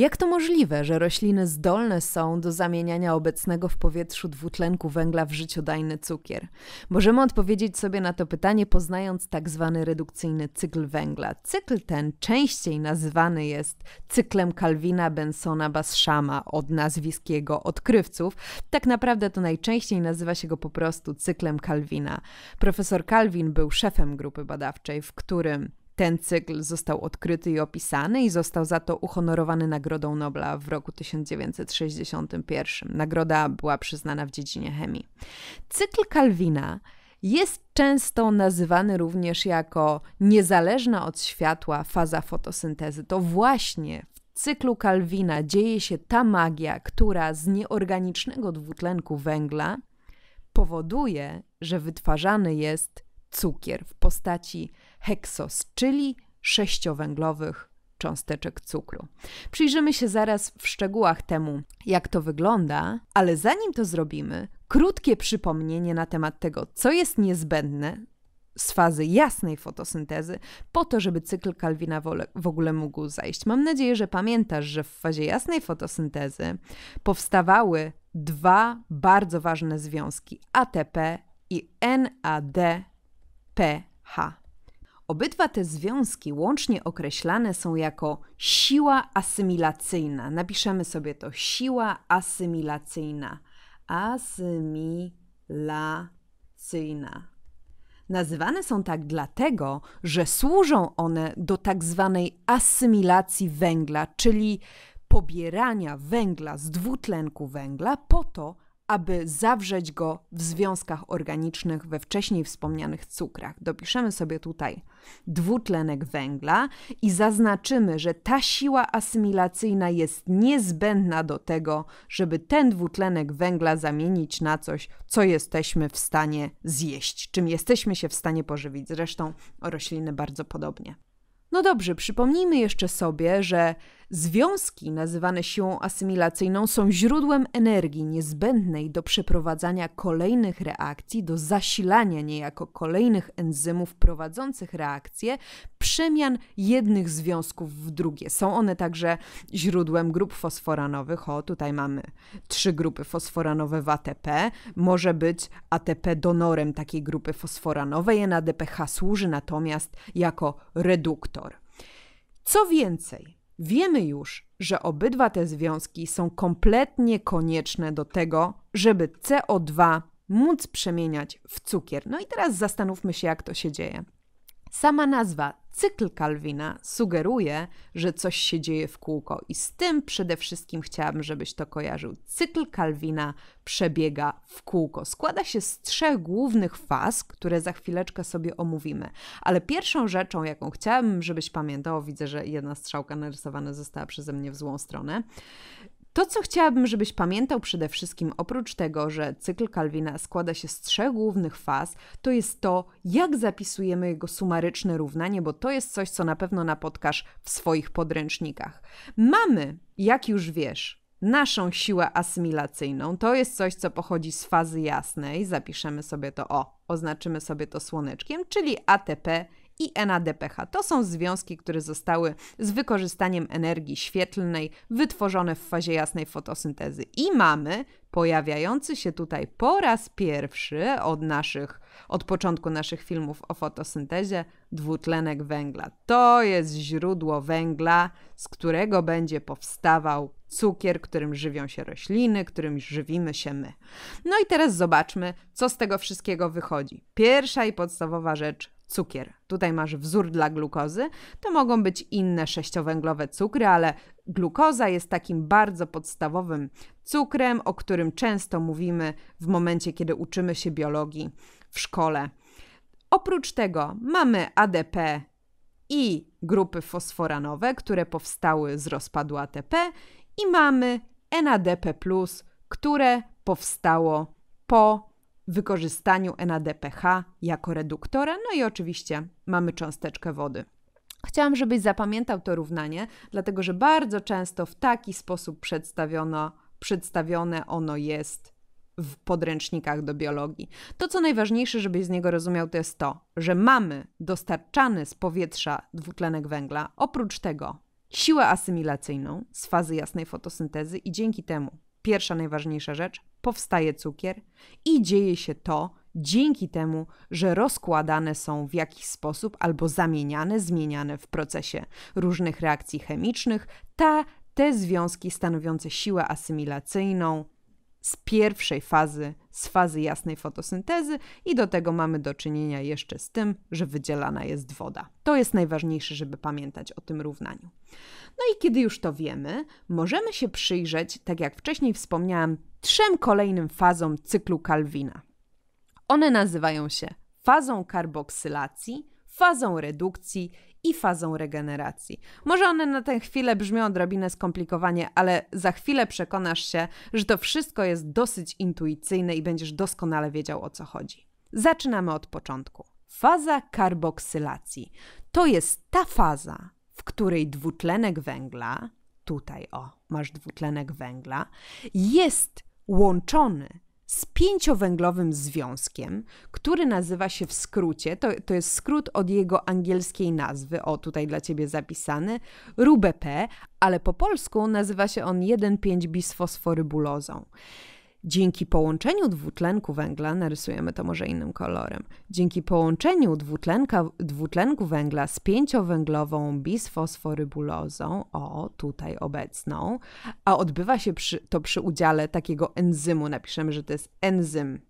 Jak to możliwe, że rośliny zdolne są do zamieniania obecnego w powietrzu dwutlenku węgla w życiodajny cukier? Możemy odpowiedzieć sobie na to pytanie poznając tak zwany redukcyjny cykl węgla. Cykl ten częściej nazywany jest cyklem kalwina Bensona Bassama od nazwisk jego odkrywców. Tak naprawdę to najczęściej nazywa się go po prostu cyklem Kalwina. Profesor Kalwin był szefem grupy badawczej, w którym ten cykl został odkryty i opisany i został za to uhonorowany Nagrodą Nobla w roku 1961. Nagroda była przyznana w dziedzinie chemii. Cykl Kalwina jest często nazywany również jako niezależna od światła faza fotosyntezy. To właśnie w cyklu Kalwina dzieje się ta magia, która z nieorganicznego dwutlenku węgla powoduje, że wytwarzany jest cukier w postaci heksos, czyli sześciowęglowych cząsteczek cukru. Przyjrzymy się zaraz w szczegółach temu, jak to wygląda, ale zanim to zrobimy, krótkie przypomnienie na temat tego, co jest niezbędne z fazy jasnej fotosyntezy, po to, żeby cykl Kalwina w ogóle mógł zajść. Mam nadzieję, że pamiętasz, że w fazie jasnej fotosyntezy powstawały dwa bardzo ważne związki ATP i NADPH. Obydwa te związki łącznie określane są jako siła asymilacyjna. Napiszemy sobie to siła asymilacyjna. Asymilacyjna. Nazywane są tak dlatego, że służą one do tak zwanej asymilacji węgla, czyli pobierania węgla z dwutlenku węgla po to, aby zawrzeć go w związkach organicznych we wcześniej wspomnianych cukrach. Dopiszemy sobie tutaj dwutlenek węgla i zaznaczymy, że ta siła asymilacyjna jest niezbędna do tego, żeby ten dwutlenek węgla zamienić na coś, co jesteśmy w stanie zjeść, czym jesteśmy się w stanie pożywić. Zresztą rośliny bardzo podobnie. No dobrze, przypomnijmy jeszcze sobie, że Związki, nazywane siłą asymilacyjną, są źródłem energii niezbędnej do przeprowadzania kolejnych reakcji, do zasilania niejako kolejnych enzymów prowadzących reakcje, przemian jednych związków w drugie. Są one także źródłem grup fosforanowych. O, tutaj mamy trzy grupy fosforanowe w ATP. Może być ATP donorem takiej grupy fosforanowej, NADPH służy natomiast jako reduktor. Co więcej, Wiemy już, że obydwa te związki są kompletnie konieczne do tego, żeby CO2 móc przemieniać w cukier. No i teraz zastanówmy się, jak to się dzieje. Sama nazwa Cykl Kalwina sugeruje, że coś się dzieje w kółko, i z tym przede wszystkim chciałabym, żebyś to kojarzył. Cykl Kalwina przebiega w kółko. Składa się z trzech głównych faz, które za chwileczkę sobie omówimy. Ale pierwszą rzeczą, jaką chciałabym, żebyś pamiętał, widzę, że jedna strzałka narysowana została przeze mnie w złą stronę, to, co chciałabym, żebyś pamiętał przede wszystkim, oprócz tego, że cykl Kalwina składa się z trzech głównych faz, to jest to, jak zapisujemy jego sumaryczne równanie, bo to jest coś, co na pewno napotkasz w swoich podręcznikach. Mamy, jak już wiesz, naszą siłę asymilacyjną. To jest coś, co pochodzi z fazy jasnej. Zapiszemy sobie to O, oznaczymy sobie to słoneczkiem, czyli ATP i NADPH. To są związki, które zostały z wykorzystaniem energii świetlnej wytworzone w fazie jasnej fotosyntezy. I mamy pojawiający się tutaj po raz pierwszy od naszych, od początku naszych filmów o fotosyntezie dwutlenek węgla. To jest źródło węgla, z którego będzie powstawał cukier, którym żywią się rośliny, którym żywimy się my. No i teraz zobaczmy, co z tego wszystkiego wychodzi. Pierwsza i podstawowa rzecz cukier. Tutaj masz wzór dla glukozy. To mogą być inne sześciowęglowe cukry, ale glukoza jest takim bardzo podstawowym cukrem, o którym często mówimy w momencie, kiedy uczymy się biologii w szkole. Oprócz tego mamy ADP i grupy fosforanowe, które powstały z rozpadu ATP, i mamy NADP, które powstało po wykorzystaniu NADPH jako reduktora, no i oczywiście mamy cząsteczkę wody. Chciałam, żebyś zapamiętał to równanie, dlatego że bardzo często w taki sposób przedstawiono, przedstawione ono jest w podręcznikach do biologii. To, co najważniejsze, żebyś z niego rozumiał, to jest to, że mamy dostarczany z powietrza dwutlenek węgla, oprócz tego siłę asymilacyjną z fazy jasnej fotosyntezy i dzięki temu, pierwsza najważniejsza rzecz, powstaje cukier i dzieje się to dzięki temu, że rozkładane są w jakiś sposób albo zamieniane, zmieniane w procesie różnych reakcji chemicznych, ta, te związki stanowiące siłę asymilacyjną z pierwszej fazy, z fazy jasnej fotosyntezy, i do tego mamy do czynienia jeszcze z tym, że wydzielana jest woda. To jest najważniejsze, żeby pamiętać o tym równaniu. No i kiedy już to wiemy, możemy się przyjrzeć, tak jak wcześniej wspomniałam, trzem kolejnym fazom cyklu Kalwina. One nazywają się fazą karboksylacji, fazą redukcji i fazą regeneracji. Może one na tę chwilę brzmią odrobinę skomplikowanie, ale za chwilę przekonasz się, że to wszystko jest dosyć intuicyjne i będziesz doskonale wiedział o co chodzi. Zaczynamy od początku. Faza karboksylacji to jest ta faza, w której dwutlenek węgla, tutaj o, masz dwutlenek węgla, jest łączony z pięciowęglowym związkiem, który nazywa się w skrócie, to, to jest skrót od jego angielskiej nazwy, o tutaj dla ciebie zapisany, RUBP, ale po polsku nazywa się on 1,5-bisfosforybulozą. Dzięki połączeniu dwutlenku węgla, narysujemy to może innym kolorem, dzięki połączeniu dwutlenka, dwutlenku węgla z pięciowęglową bisfosforybulozą, o tutaj obecną, a odbywa się przy, to przy udziale takiego enzymu, napiszemy, że to jest enzym.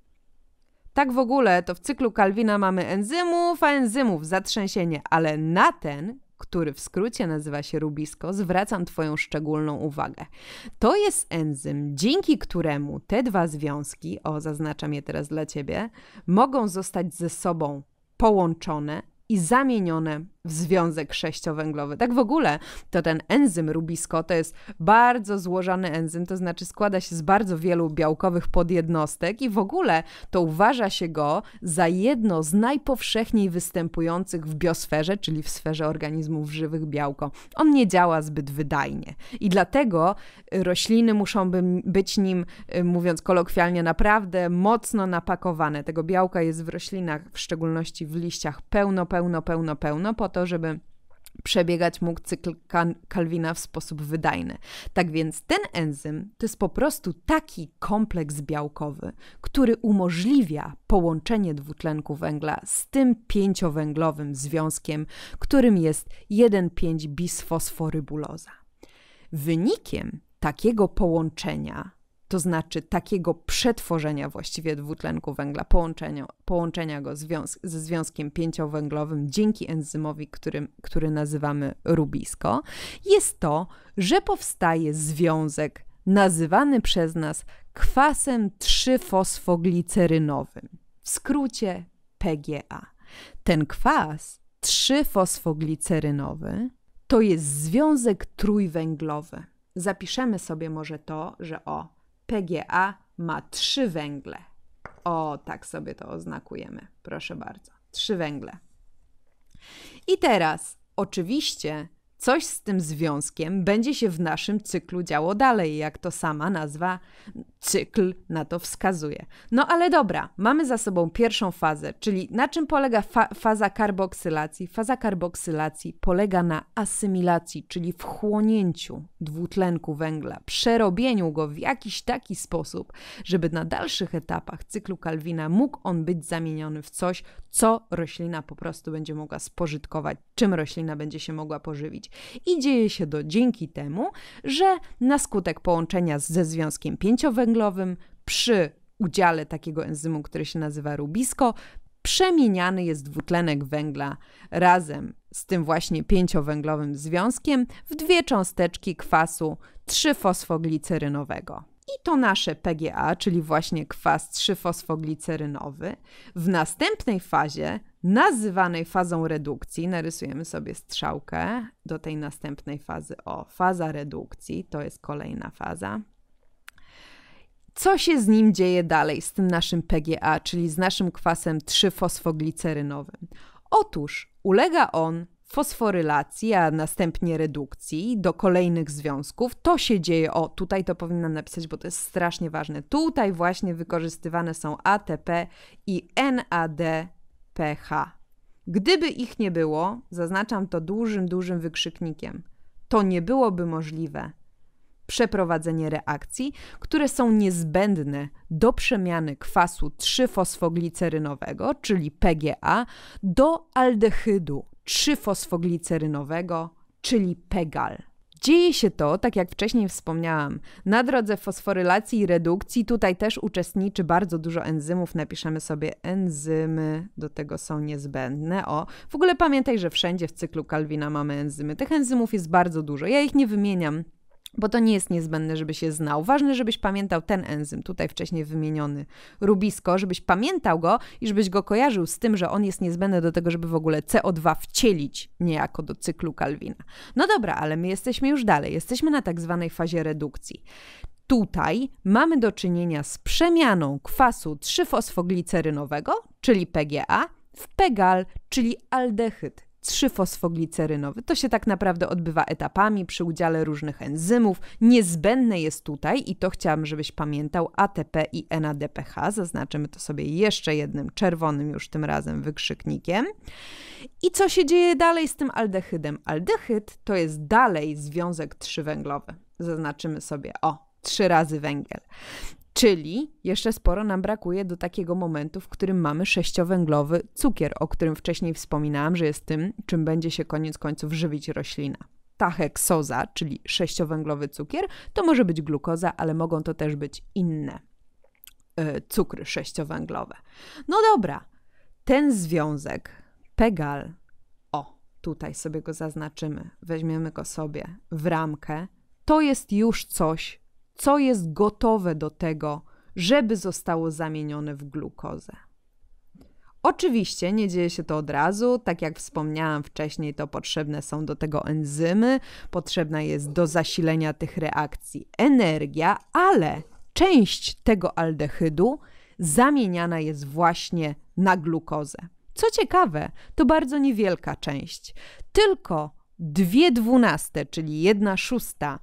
Tak w ogóle to w cyklu Kalwina mamy enzymów, a enzymów zatrzęsienie, ale na ten który w skrócie nazywa się rubisko, zwracam Twoją szczególną uwagę. To jest enzym, dzięki któremu te dwa związki, o zaznaczam je teraz dla Ciebie, mogą zostać ze sobą połączone i zamienione w związek sześciowęglowy. Tak w ogóle, to ten enzym rubisko to jest bardzo złożony enzym, to znaczy składa się z bardzo wielu białkowych podjednostek i w ogóle to uważa się go za jedno z najpowszechniej występujących w biosferze, czyli w sferze organizmów żywych białko. On nie działa zbyt wydajnie i dlatego y, rośliny muszą być nim, y, mówiąc kolokwialnie, naprawdę mocno napakowane. Tego białka jest w roślinach, w szczególności w liściach pełno, pełno, pełno, pełno, to, żeby przebiegać mógł cykl Kalwina w sposób wydajny. Tak więc ten enzym to jest po prostu taki kompleks białkowy, który umożliwia połączenie dwutlenku węgla z tym pięciowęglowym związkiem, którym jest 1,5-bisfosforybuloza. Wynikiem takiego połączenia to znaczy takiego przetworzenia właściwie dwutlenku węgla, połączenia, połączenia go związ ze związkiem pięciowęglowym dzięki enzymowi, którym, który nazywamy rubisko, jest to, że powstaje związek nazywany przez nas kwasem trzyfosfoglicerynowym, w skrócie PGA. Ten kwas trzyfosfoglicerynowy to jest związek trójwęglowy. Zapiszemy sobie może to, że o PGA ma trzy węgle. O, tak sobie to oznakujemy. Proszę bardzo. Trzy węgle. I teraz, oczywiście, Coś z tym związkiem będzie się w naszym cyklu działo dalej, jak to sama nazwa cykl na to wskazuje. No ale dobra, mamy za sobą pierwszą fazę, czyli na czym polega fa faza karboksylacji? Faza karboksylacji polega na asymilacji, czyli wchłonięciu dwutlenku węgla, przerobieniu go w jakiś taki sposób, żeby na dalszych etapach cyklu Kalwina mógł on być zamieniony w coś, co roślina po prostu będzie mogła spożytkować, czym roślina będzie się mogła pożywić. I dzieje się to dzięki temu, że na skutek połączenia ze związkiem pięciowęglowym przy udziale takiego enzymu, który się nazywa rubisko, przemieniany jest dwutlenek węgla razem z tym właśnie pięciowęglowym związkiem w dwie cząsteczki kwasu trzyfosfoglicerynowego i to nasze PGA, czyli właśnie kwas 3-fosfoglicerynowy, w następnej fazie, nazywanej fazą redukcji, narysujemy sobie strzałkę do tej następnej fazy. O, faza redukcji, to jest kolejna faza. Co się z nim dzieje dalej, z tym naszym PGA, czyli z naszym kwasem 3-fosfoglicerynowym? Otóż ulega on fosforylacji, a następnie redukcji do kolejnych związków. To się dzieje, o tutaj to powinnam napisać, bo to jest strasznie ważne. Tutaj właśnie wykorzystywane są ATP i NADPH. Gdyby ich nie było, zaznaczam to dużym, dużym wykrzyknikiem, to nie byłoby możliwe przeprowadzenie reakcji, które są niezbędne do przemiany kwasu 3-fosfoglicerynowego, czyli PGA, do aldehydu, trzyfosfoglicerynowego, czyli PEGAL. Dzieje się to, tak jak wcześniej wspomniałam, na drodze fosforylacji i redukcji. Tutaj też uczestniczy bardzo dużo enzymów. Napiszemy sobie enzymy, do tego są niezbędne. O, w ogóle pamiętaj, że wszędzie w cyklu Kalwina mamy enzymy. Tych enzymów jest bardzo dużo. Ja ich nie wymieniam bo to nie jest niezbędne, żeby się znał. Ważne, żebyś pamiętał ten enzym, tutaj wcześniej wymieniony, rubisko, żebyś pamiętał go i żebyś go kojarzył z tym, że on jest niezbędny do tego, żeby w ogóle CO2 wcielić niejako do cyklu Kalwina. No dobra, ale my jesteśmy już dalej, jesteśmy na tak zwanej fazie redukcji. Tutaj mamy do czynienia z przemianą kwasu 3-fosfoglicerynowego, czyli PGA, w pegal, czyli aldehyd trzyfosfoglicerynowy. To się tak naprawdę odbywa etapami przy udziale różnych enzymów. Niezbędne jest tutaj, i to chciałam, żebyś pamiętał, ATP i NADPH. Zaznaczymy to sobie jeszcze jednym czerwonym już tym razem wykrzyknikiem. I co się dzieje dalej z tym aldehydem? Aldehyd to jest dalej związek trzywęglowy. Zaznaczymy sobie o, trzy razy węgiel. Czyli jeszcze sporo nam brakuje do takiego momentu, w którym mamy sześciowęglowy cukier, o którym wcześniej wspominałam, że jest tym, czym będzie się koniec końców żywić roślina. Ta heksoza, czyli sześciowęglowy cukier, to może być glukoza, ale mogą to też być inne yy, cukry sześciowęglowe. No dobra, ten związek Pegal, o, tutaj sobie go zaznaczymy, weźmiemy go sobie w ramkę, to jest już coś, co jest gotowe do tego, żeby zostało zamienione w glukozę. Oczywiście nie dzieje się to od razu, tak jak wspomniałam wcześniej, to potrzebne są do tego enzymy, potrzebna jest do zasilenia tych reakcji energia, ale część tego aldehydu zamieniana jest właśnie na glukozę. Co ciekawe, to bardzo niewielka część. Tylko dwie dwunaste, czyli jedna szósta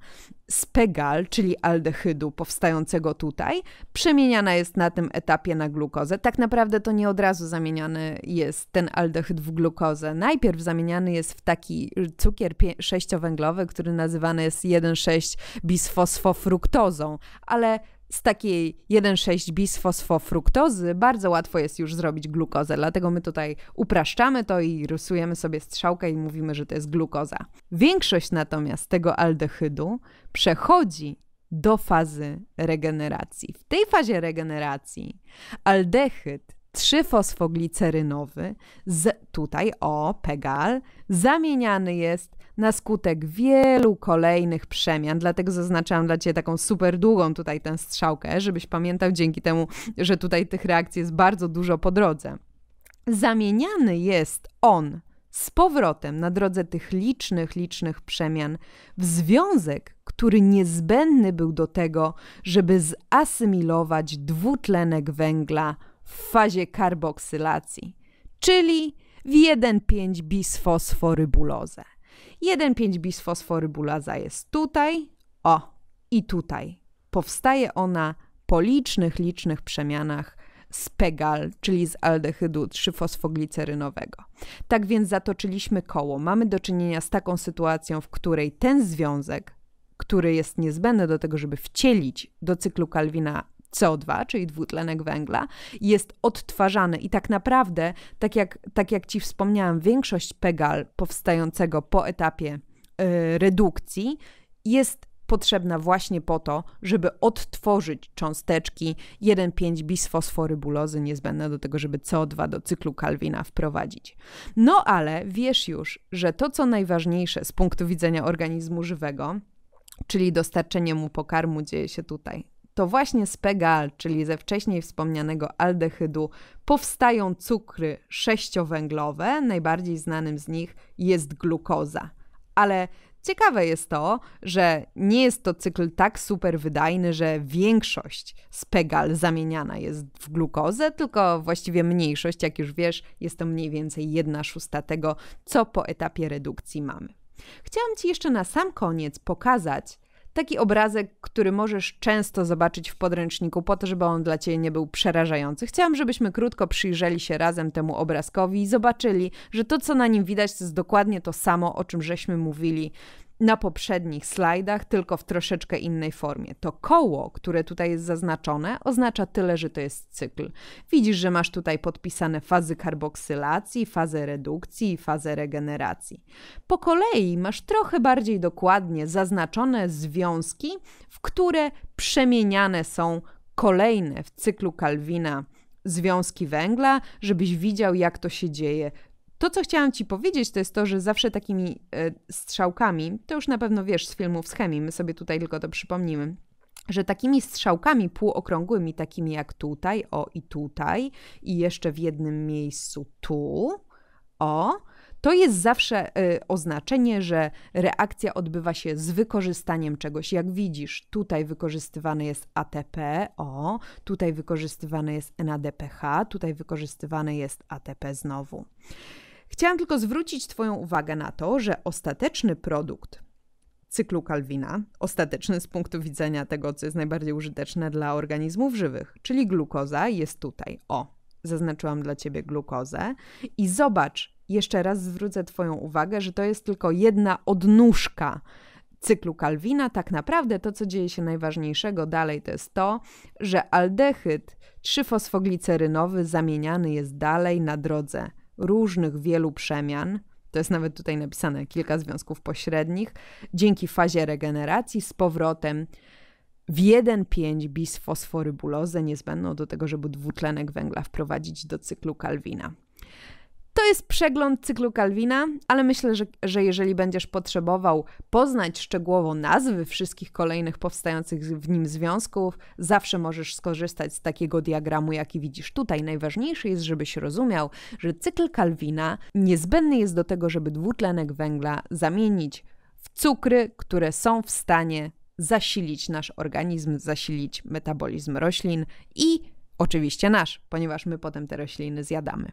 spegal, czyli aldehydu powstającego tutaj, przemieniana jest na tym etapie na glukozę. Tak naprawdę to nie od razu zamieniany jest ten aldehyd w glukozę. Najpierw zamieniany jest w taki cukier sześciowęglowy, który nazywany jest 1,6 bisfosfofruktozą, ale z takiej 1,6 fosfofruktozy bardzo łatwo jest już zrobić glukozę, dlatego my tutaj upraszczamy to i rysujemy sobie strzałkę i mówimy, że to jest glukoza. Większość natomiast tego aldehydu przechodzi do fazy regeneracji. W tej fazie regeneracji aldehyd 3-fosfoglicerynowy z, tutaj o, pegal, zamieniany jest na skutek wielu kolejnych przemian. Dlatego zaznaczałam dla Ciebie taką super długą tutaj tę strzałkę, żebyś pamiętał dzięki temu, że tutaj tych reakcji jest bardzo dużo po drodze. Zamieniany jest on z powrotem na drodze tych licznych, licznych przemian w związek, który niezbędny był do tego, żeby zasymilować dwutlenek węgla w fazie karboksylacji, czyli w 1,5 bisfosforybulozę. 1,5 bisfosforybulaza jest tutaj, o i tutaj. Powstaje ona po licznych, licznych przemianach z pegal, czyli z aldehydu 3-fosfoglicerynowego. Tak więc zatoczyliśmy koło. Mamy do czynienia z taką sytuacją, w której ten związek, który jest niezbędny do tego, żeby wcielić do cyklu Kalwina CO2, czyli dwutlenek węgla, jest odtwarzany i tak naprawdę, tak jak, tak jak Ci wspomniałam, większość Pegal powstającego po etapie y, redukcji jest potrzebna właśnie po to, żeby odtworzyć cząsteczki 1,5 bisfosforybulozy niezbędne do tego, żeby CO2 do cyklu Kalwina wprowadzić. No ale wiesz już, że to co najważniejsze z punktu widzenia organizmu żywego, czyli dostarczenie mu pokarmu dzieje się tutaj, to właśnie z PEGAL, czyli ze wcześniej wspomnianego aldehydu, powstają cukry sześciowęglowe. Najbardziej znanym z nich jest glukoza. Ale ciekawe jest to, że nie jest to cykl tak super wydajny, że większość z PEGAL zamieniana jest w glukozę, tylko właściwie mniejszość, jak już wiesz, jest to mniej więcej 1 szósta tego, co po etapie redukcji mamy. Chciałam Ci jeszcze na sam koniec pokazać, Taki obrazek, który możesz często zobaczyć w podręczniku, po to, żeby on dla Ciebie nie był przerażający. Chciałam, żebyśmy krótko przyjrzeli się razem temu obrazkowi i zobaczyli, że to, co na nim widać, to jest dokładnie to samo, o czym żeśmy mówili na poprzednich slajdach, tylko w troszeczkę innej formie. To koło, które tutaj jest zaznaczone, oznacza tyle, że to jest cykl. Widzisz, że masz tutaj podpisane fazy karboksylacji, fazę redukcji i fazę regeneracji. Po kolei masz trochę bardziej dokładnie zaznaczone związki, w które przemieniane są kolejne w cyklu Kalwina związki węgla, żebyś widział, jak to się dzieje to, co chciałam Ci powiedzieć, to jest to, że zawsze takimi e, strzałkami, to już na pewno wiesz z filmów z chemii, my sobie tutaj tylko to przypomnimy, że takimi strzałkami półokrągłymi, takimi jak tutaj, o i tutaj, i jeszcze w jednym miejscu tu, o, to jest zawsze e, oznaczenie, że reakcja odbywa się z wykorzystaniem czegoś. Jak widzisz, tutaj wykorzystywany jest ATP, o, tutaj wykorzystywany jest NADPH, tutaj wykorzystywany jest ATP znowu. Chciałam tylko zwrócić Twoją uwagę na to, że ostateczny produkt cyklu Kalwina, ostateczny z punktu widzenia tego, co jest najbardziej użyteczne dla organizmów żywych, czyli glukoza, jest tutaj. O, zaznaczyłam dla Ciebie glukozę i zobacz, jeszcze raz zwrócę Twoją uwagę, że to jest tylko jedna odnóżka cyklu Kalwina. Tak naprawdę to, co dzieje się najważniejszego dalej, to jest to, że aldehyd trzyfosfoglicerynowy zamieniany jest dalej na drodze różnych wielu przemian, to jest nawet tutaj napisane kilka związków pośrednich, dzięki fazie regeneracji z powrotem w 1,5 bisfosforybulozę niezbędną do tego, żeby dwutlenek węgla wprowadzić do cyklu Kalwina. To jest przegląd cyklu Kalwina, ale myślę, że, że jeżeli będziesz potrzebował poznać szczegółowo nazwy wszystkich kolejnych powstających w nim związków, zawsze możesz skorzystać z takiego diagramu, jaki widzisz tutaj. Najważniejsze jest, żebyś rozumiał, że cykl Kalwina niezbędny jest do tego, żeby dwutlenek węgla zamienić w cukry, które są w stanie zasilić nasz organizm, zasilić metabolizm roślin i oczywiście nasz, ponieważ my potem te rośliny zjadamy.